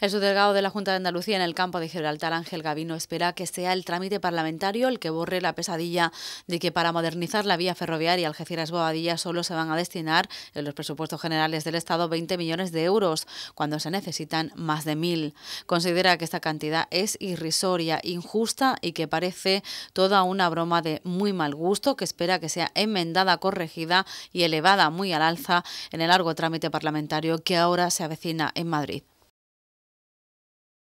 El subdelegado de la Junta de Andalucía en el campo de Gibraltar, Ángel Gavino, espera que sea el trámite parlamentario el que borre la pesadilla de que para modernizar la vía ferroviaria Algeciras-Bobadilla solo se van a destinar en los presupuestos generales del Estado 20 millones de euros, cuando se necesitan más de mil. Considera que esta cantidad es irrisoria, injusta y que parece toda una broma de muy mal gusto que espera que sea enmendada, corregida y elevada muy al alza en el largo trámite parlamentario que ahora se avecina en Madrid.